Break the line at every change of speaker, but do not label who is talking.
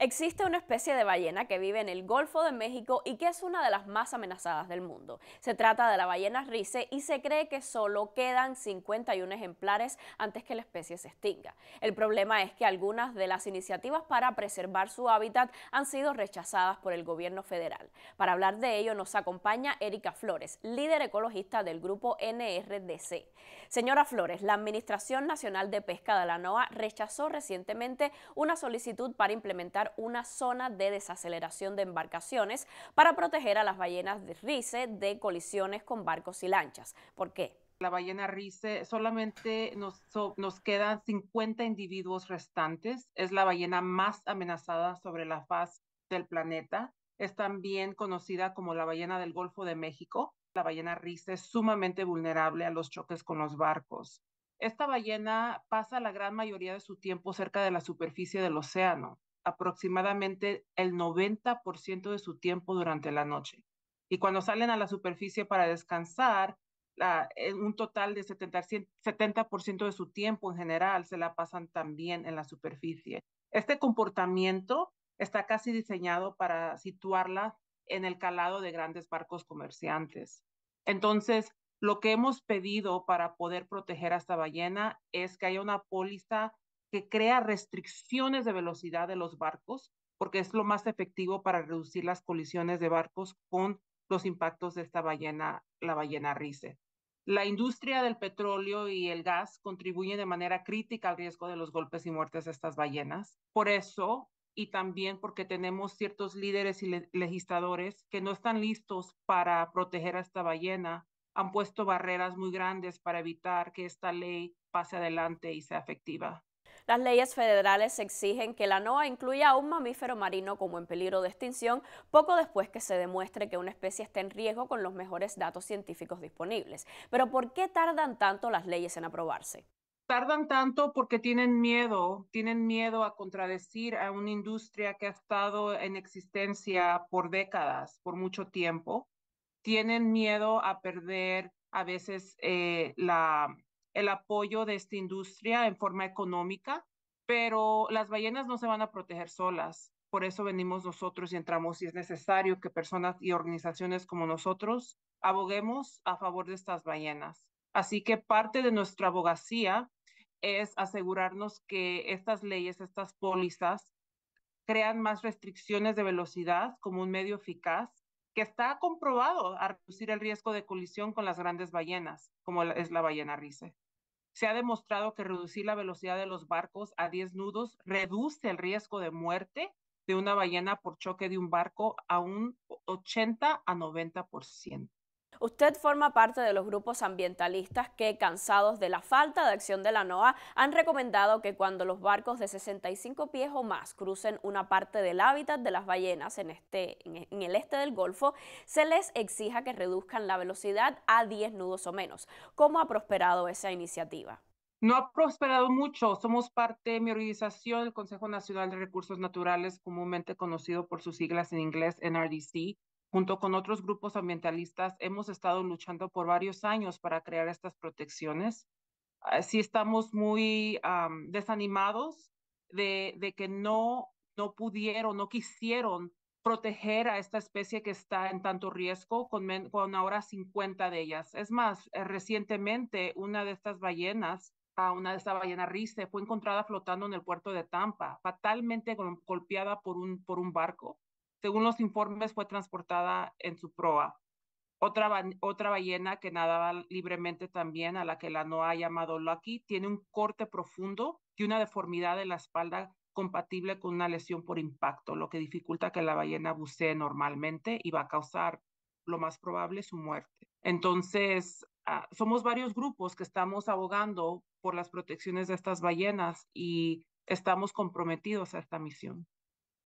Existe una especie de ballena que vive en el Golfo de México y que es una de las más amenazadas del mundo. Se trata de la ballena rice y se cree que solo quedan 51 ejemplares antes que la especie se extinga. El problema es que algunas de las iniciativas para preservar su hábitat han sido rechazadas por el gobierno federal. Para hablar de ello nos acompaña Erika Flores, líder ecologista del grupo NRDC. Señora Flores, la Administración Nacional de Pesca de la NOAA rechazó recientemente una solicitud para implementar una zona de desaceleración de embarcaciones para proteger a las ballenas de rice de colisiones con barcos y lanchas. ¿Por qué? la ballena rice, solamente
nos, nos quedan 50 individuos restantes. Es la ballena más amenazada sobre la faz del planeta. Es también conocida como la ballena del Golfo de México. La ballena rice es sumamente vulnerable a los choques con los barcos. Esta ballena pasa la gran mayoría de su tiempo cerca de la superficie del océano aproximadamente el 90% de su tiempo durante la noche. Y cuando salen a la superficie para descansar, la, eh, un total de 70, 70% de su tiempo en general se la pasan también en la superficie. Este comportamiento está casi diseñado para situarla en el calado de grandes barcos comerciantes. Entonces, lo que hemos pedido para poder proteger a esta ballena es que haya una póliza que crea restricciones de velocidad de los barcos, porque es lo más efectivo para reducir las colisiones de barcos con los impactos de esta ballena, la ballena Rice. La industria del petróleo y el gas contribuye de manera crítica al riesgo de los golpes y muertes de estas ballenas. Por eso, y también porque tenemos ciertos líderes y legisladores que no están listos para proteger a esta ballena, han puesto barreras muy grandes para evitar que esta ley pase adelante y sea efectiva.
Las leyes federales exigen que la NOAA incluya a un mamífero marino como en peligro de extinción poco después que se demuestre que una especie está en riesgo con los mejores datos científicos disponibles. Pero ¿por qué tardan tanto las leyes en aprobarse? tardan tanto porque tienen miedo, tienen miedo a contradecir a una industria
que ha estado en existencia por décadas, por mucho tiempo. Tienen miedo a perder a veces eh, la, el apoyo de esta industria en forma económica, pero las ballenas no se van a proteger solas. Por eso venimos nosotros y entramos y es necesario que personas y organizaciones como nosotros aboguemos a favor de estas ballenas. Así que parte de nuestra abogacía es asegurarnos que estas leyes, estas pólizas, crean más restricciones de velocidad como un medio eficaz que está comprobado a reducir el riesgo de colisión con las grandes ballenas, como es la ballena rice. Se ha demostrado que reducir la velocidad de los barcos a 10 nudos reduce el riesgo de muerte de una ballena por choque de un barco a un 80 a 90%.
Usted forma parte de los grupos ambientalistas que, cansados de la falta de acción de la NOAA, han recomendado que cuando los barcos de 65 pies o más crucen una parte del hábitat de las ballenas este, en, el este del Golfo, se les exija que reduzcan la velocidad a 10 nudos o menos. ¿Cómo ha prosperado esa iniciativa?
No ha prosperado mucho. Somos parte de mi organización, el Consejo Nacional de Recursos Naturales, comúnmente conocido por sus siglas en inglés, NRDC, Junto con otros grupos ambientalistas, hemos estado luchando por varios años para crear estas protecciones. Ah, sí estamos muy desanimados de, que no, no pudieron, no quisieron proteger a esta especie que está en tanto riesgo con, ahora 50 de ellas. Es más, eh, recientemente una de estas ballenas, ah, una de estas ballenas rice, fue encontrada flotando en el puerto de Tampa, fatalmente golpeada por un, por un barco. Según los informes, fue transportada en su proa. Otra, ballena que nadaba libremente también, a la que la NOAA ha llamado Lucky, tiene un corte profundo y una deformidad en la espalda compatible con una lesión por impacto, lo que dificulta que la ballena bucee normalmente y va a causar lo más probable su muerte. Entonces, ah, somos varios grupos que estamos abogando por las protecciones de estas ballenas y estamos comprometidos a esta misión.